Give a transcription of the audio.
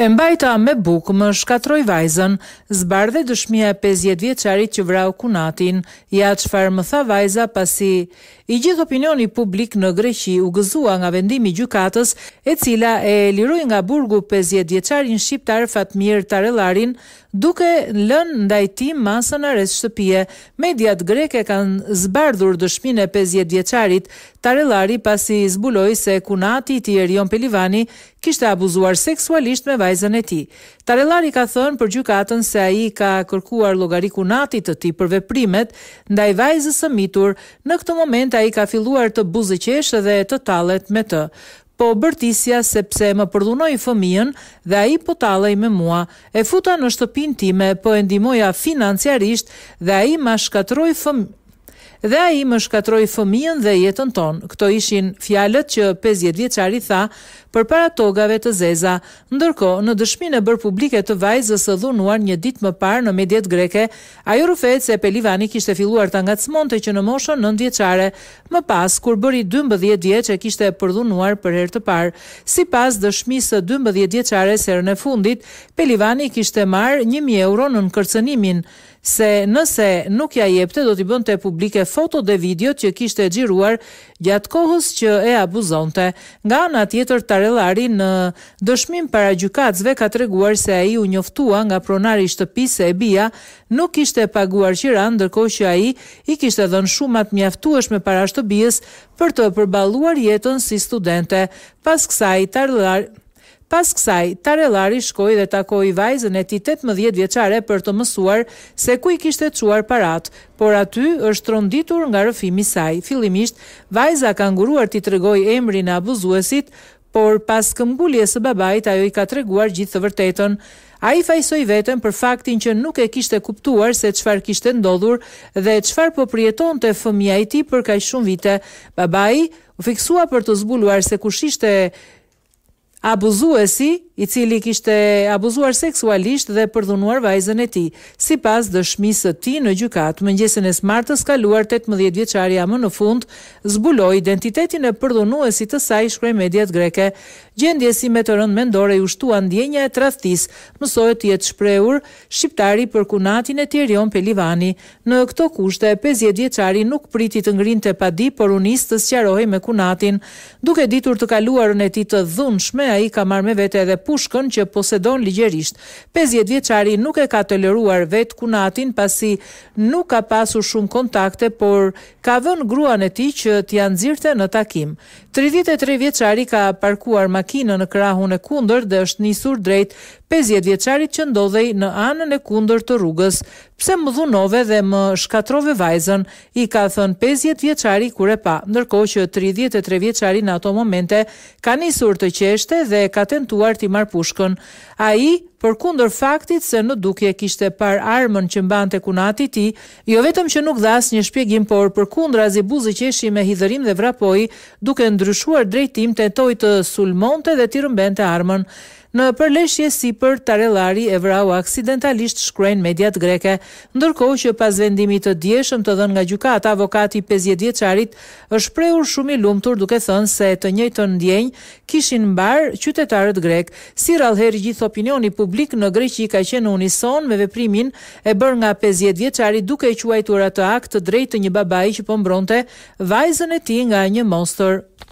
e mbajta me bukë më shkatroj vajzën, zbardhe dëshmija 50 vjeqarit që vrau kunatin, ja qëfar më tha vajza pasi i gjithë opinioni publik në Greqi u gëzua nga vendimi gjukatës e cila e liruj nga burgu 50 vjeqarin shqiptar Fatmir Tarelarin duke lën ndajti masën ares shtëpie. Mediat greke kanë zbardhur dëshmine 50 vjeqarit Tarelari pasi zbuloj se kunati i tjerë Pelivani kishte abuzuar seksualisht me vajzën vajzën e tij. Tarellari ka thënë për gjykatën se a i ka kërkuar logariku natit të ti për veprimet, nda i vajzës së mitur, në këtë moment a i ka filluar të buzëqeshë dhe të talet me të po bërtisja sepse më përdhunoi fëmijën dhe ai po tallej me mua. E futa në shtëpinë time, po e ndihmoja financiarisht dhe ai më shkatroi fëmijën dhe a i më shkatroj fëmijën dhe jetën tonë. Këto ishin fjalët që 50 vjeqari tha për para togave të zeza. Ndërko, në dëshmin e bërë publike të vajzës e dhunuar një dit më parë në mediet greke, ajo rufet se Pelivani kishte filluar të nga që në moshën në ndjeqare, më pas kur bëri 12 djeqe që kishte përdhunuar për her të parë. Si pas së 12 djeqare serën e fundit, Pelivani kishte marë 1.000 euro në nënkërcenimin, se nëse nuk ja jepte do t'i bënd të publike foto dhe video që kishte gjiruar gjatë kohës që e abuzonte. Nga nga të Barellari në dëshmim para gjykatësve ka të reguar se a i u njoftua nga pronari shtëpisë e bia nuk ishte paguar qiran ndërkohë që a i i kishte dhënë shumat mjaftuash me para shtëpijës për të përbaluar jetën si studente. Pas kësaj, Tarellari... Pas kësaj, Tarellari shkoj dhe takoj vajzën e ti 18 vjeqare për të mësuar se ku i kishte quar parat, por aty është tronditur nga rëfimi saj. Filimisht, vajza ka nguruar ti të emrin emri në abuzuesit, por pas këmbullje së babajt ajo i ka të reguar gjithë të vërtetën. A i fajsoj vetën për faktin që nuk e kishte kuptuar se qfar kishte ndodhur dhe qfar po prieton të fëmija i ti për ka shumë vite. Babaj u fiksua për të zbuluar se kush ishte abuzuesi i cili kishte abuzuar seksualisht dhe përdhunuar vajzën e tij. Sipas dëshmisë së tij në gjykat, mëngjesin e smartës kaluar 18 vjeçaria më në fund zbuloi identitetin e përdhunuesit të saj shkruaj mediat greke. Gjendje si me të rënd mendore i ushtua ndjenja e traftis, mësohet të jetë shprehur shqiptari për kunatin e për Pelivani. Në këto kushte, 50 vjeçari nuk priti të ngrinte padi, por unis të sqarohej me kunatin. Duke ditur të kaluarën e tij të dhunshme, ai ka marrë me vete edhe pushkën që posedon ligjerisht. 50 vjeçari nuk e ka toleruar vet kunatin pasi nuk ka pasur shumë kontakte, por ka vënë gruan e tij që t'i ja në takim. 33 vjeçari ka parkuar makinën në krahun e kundërt dhe është nisur drejt 50 vjeçarit që ndodhej në anën e kundërt të rrugës. Pse më dhunove dhe më shkatrove vajzën, i ka thënë 50 vjeçari kur e pa, ndërkohë që 33 vjeçari në ato momente ka nisur të qeshte dhe ka tentuar të marrë marr pushkën. Ai, përkundër faktit se në dukje kishte par armën që mbante kunati i ti, tij, jo vetëm që nuk dha asnjë shpjegim, por kundër azi buzë që eshi me hidhërim dhe vrapoi, duke ndryshuar drejtim tentoi të, të sulmonte dhe të rrëmbente armën në përleshje si për tarelari e vrau aksidentalisht shkrujnë mediat greke, ndërkohë që pas vendimit të djeshëm të dhën nga gjukat avokati 50 vjeqarit është preur shumë i lumtur duke thënë se të njëjtë të ndjenjë kishin mbarë qytetarët grek, si rallëherë gjithë opinioni publik në Greqi ka qenë unison me veprimin e bërë nga 50 vjeqarit duke e quajtur të akt të drejtë një babaj që pëmbronte po vajzën e ti nga një monster.